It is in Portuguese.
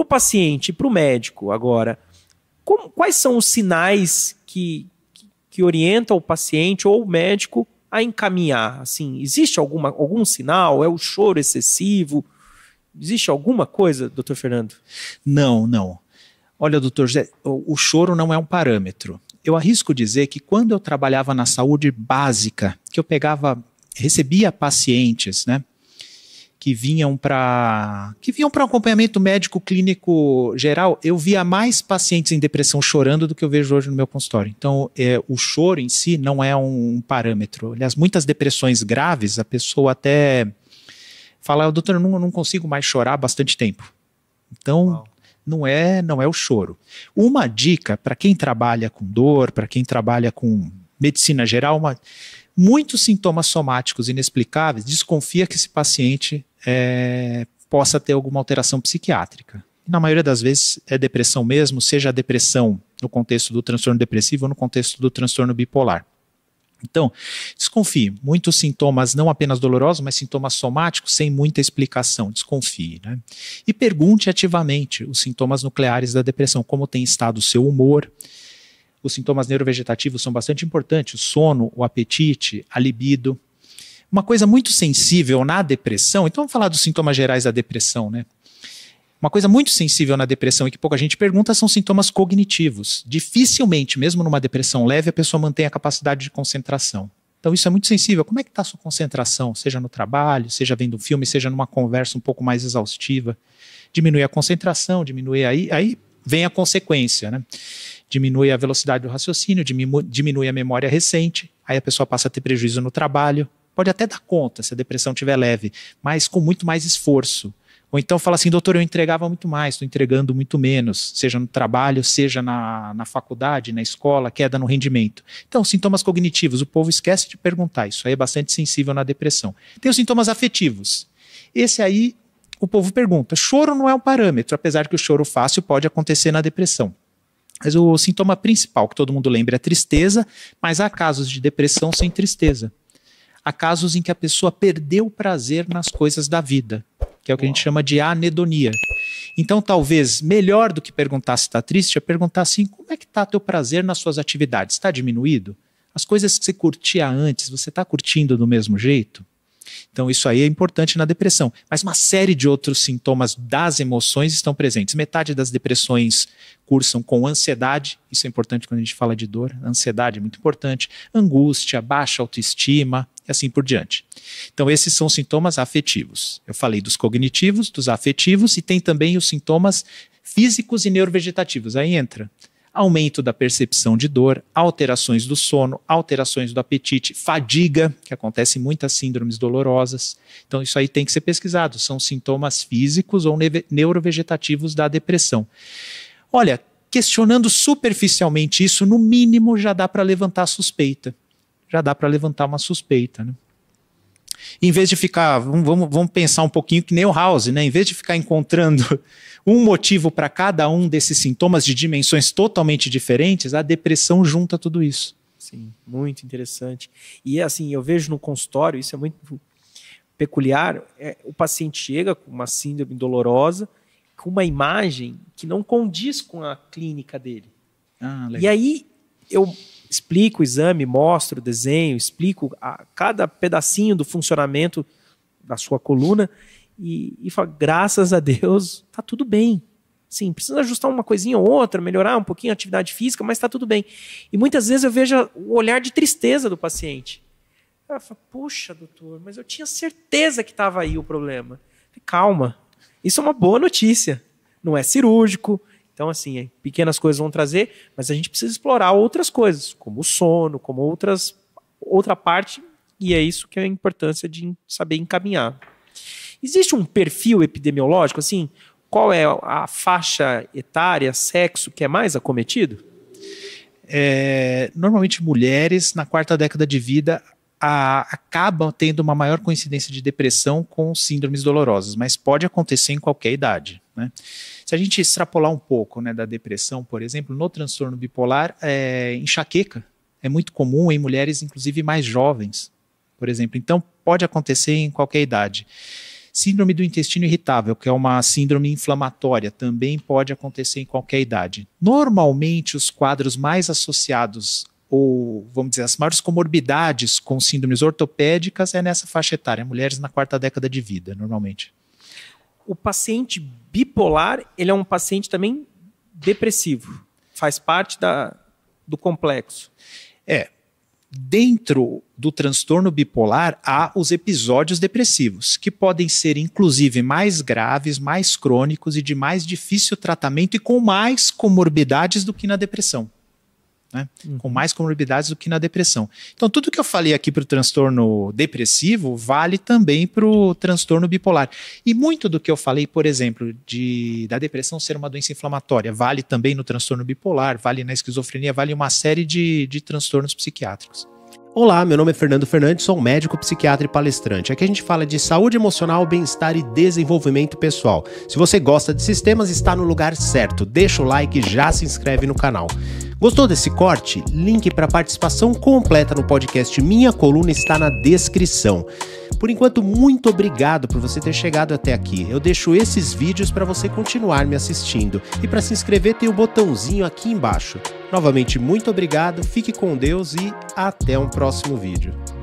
para o paciente, para o médico agora, como, quais são os sinais que, que orientam o paciente ou o médico a encaminhar? Assim, existe alguma, algum sinal? É o choro excessivo? Existe alguma coisa, doutor Fernando? Não, não. Olha, doutor José, o, o choro não é um parâmetro. Eu arrisco dizer que quando eu trabalhava na saúde básica, que eu pegava, recebia pacientes, né? que vinham para que vinham para um acompanhamento médico clínico geral, eu via mais pacientes em depressão chorando do que eu vejo hoje no meu consultório. Então, é, o choro em si não é um parâmetro. Aliás, muitas depressões graves, a pessoa até fala, ah, doutor, eu não, não consigo mais chorar há bastante tempo. Então, Uau. não é, não é o choro. Uma dica para quem trabalha com dor, para quem trabalha com medicina geral, uma, muitos sintomas somáticos inexplicáveis, desconfia que esse paciente é, possa ter alguma alteração psiquiátrica. Na maioria das vezes é depressão mesmo, seja a depressão no contexto do transtorno depressivo ou no contexto do transtorno bipolar. Então, desconfie. Muitos sintomas, não apenas dolorosos, mas sintomas somáticos, sem muita explicação. Desconfie. Né? E pergunte ativamente os sintomas nucleares da depressão: como tem estado o seu humor? Os sintomas neurovegetativos são bastante importantes: o sono, o apetite, a libido, uma coisa muito sensível na depressão, então vamos falar dos sintomas gerais da depressão, né? Uma coisa muito sensível na depressão e que pouca gente pergunta são sintomas cognitivos. Dificilmente, mesmo numa depressão leve, a pessoa mantém a capacidade de concentração. Então isso é muito sensível. Como é que está a sua concentração? Seja no trabalho, seja vendo um filme, seja numa conversa um pouco mais exaustiva. diminui a concentração, diminui aí, aí vem a consequência, né? Diminui a velocidade do raciocínio, diminui a memória recente, aí a pessoa passa a ter prejuízo no trabalho, pode até dar conta se a depressão tiver leve, mas com muito mais esforço. Ou então fala assim, doutor, eu entregava muito mais, estou entregando muito menos, seja no trabalho, seja na, na faculdade, na escola, queda no rendimento. Então, sintomas cognitivos, o povo esquece de perguntar, isso aí é bastante sensível na depressão. Tem os sintomas afetivos. Esse aí, o povo pergunta, choro não é um parâmetro, apesar que o choro fácil pode acontecer na depressão. Mas o sintoma principal que todo mundo lembra é a tristeza, mas há casos de depressão sem tristeza a casos em que a pessoa perdeu o prazer nas coisas da vida, que é o que Uau. a gente chama de anedonia. Então, talvez melhor do que perguntar se está triste é perguntar assim: como é que está teu prazer nas suas atividades? Está diminuído? As coisas que você curtia antes, você está curtindo do mesmo jeito? Então, isso aí é importante na depressão. Mas uma série de outros sintomas das emoções estão presentes. Metade das depressões cursam com ansiedade, isso é importante quando a gente fala de dor. Ansiedade é muito importante. Angústia, baixa autoestima, assim por diante. Então, esses são sintomas afetivos. Eu falei dos cognitivos, dos afetivos e tem também os sintomas físicos e neurovegetativos. Aí entra aumento da percepção de dor, alterações do sono, alterações do apetite, fadiga, que acontece em muitas síndromes dolorosas. Então, isso aí tem que ser pesquisado. São sintomas físicos ou neurovegetativos da depressão. Olha, questionando superficialmente isso, no mínimo já dá para levantar suspeita já dá para levantar uma suspeita. Né? Em vez de ficar, vamos, vamos pensar um pouquinho que nem o House, né? em vez de ficar encontrando um motivo para cada um desses sintomas de dimensões totalmente diferentes, a depressão junta tudo isso. Sim, muito interessante. E assim, eu vejo no consultório, isso é muito peculiar, é, o paciente chega com uma síndrome dolorosa, com uma imagem que não condiz com a clínica dele. Ah, e aí eu explico o exame, mostro, o desenho, explico a, cada pedacinho do funcionamento da sua coluna e, e falo, graças a Deus, tá tudo bem. Sim, precisa ajustar uma coisinha ou outra, melhorar um pouquinho a atividade física, mas está tudo bem. E muitas vezes eu vejo o olhar de tristeza do paciente. Ela fala, puxa, doutor, mas eu tinha certeza que estava aí o problema. Falei, Calma, isso é uma boa notícia. Não é cirúrgico, então, assim, é, pequenas coisas vão trazer, mas a gente precisa explorar outras coisas, como o sono, como outras outra parte, e é isso que é a importância de saber encaminhar. Existe um perfil epidemiológico, assim, qual é a faixa etária, sexo que é mais acometido? É, normalmente mulheres na quarta década de vida a, acabam tendo uma maior coincidência de depressão com síndromes dolorosas, mas pode acontecer em qualquer idade. Né? Se a gente extrapolar um pouco né, da depressão, por exemplo, no transtorno bipolar, é, enxaqueca é muito comum em mulheres, inclusive mais jovens, por exemplo. Então, pode acontecer em qualquer idade. Síndrome do intestino irritável, que é uma síndrome inflamatória, também pode acontecer em qualquer idade. Normalmente, os quadros mais associados ou, vamos dizer, as maiores comorbidades com síndromes ortopédicas é nessa faixa etária, mulheres na quarta década de vida, normalmente. O paciente bipolar, ele é um paciente também depressivo, faz parte da, do complexo. É, dentro do transtorno bipolar há os episódios depressivos, que podem ser inclusive mais graves, mais crônicos e de mais difícil tratamento e com mais comorbidades do que na depressão né? Uhum. com mais comorbidades do que na depressão. Então, tudo que eu falei aqui para o transtorno depressivo vale também para o transtorno bipolar. E muito do que eu falei, por exemplo, de da depressão ser uma doença inflamatória, vale também no transtorno bipolar, vale na esquizofrenia, vale uma série de, de transtornos psiquiátricos. Olá, meu nome é Fernando Fernandes, sou um médico, psiquiatra e palestrante. Aqui a gente fala de saúde emocional, bem-estar e desenvolvimento pessoal. Se você gosta de sistemas, está no lugar certo. Deixa o like e já se inscreve no canal. Gostou desse corte? Link para participação completa no podcast Minha Coluna está na descrição. Por enquanto, muito obrigado por você ter chegado até aqui. Eu deixo esses vídeos para você continuar me assistindo. E para se inscrever, tem o um botãozinho aqui embaixo. Novamente, muito obrigado, fique com Deus e até um próximo vídeo.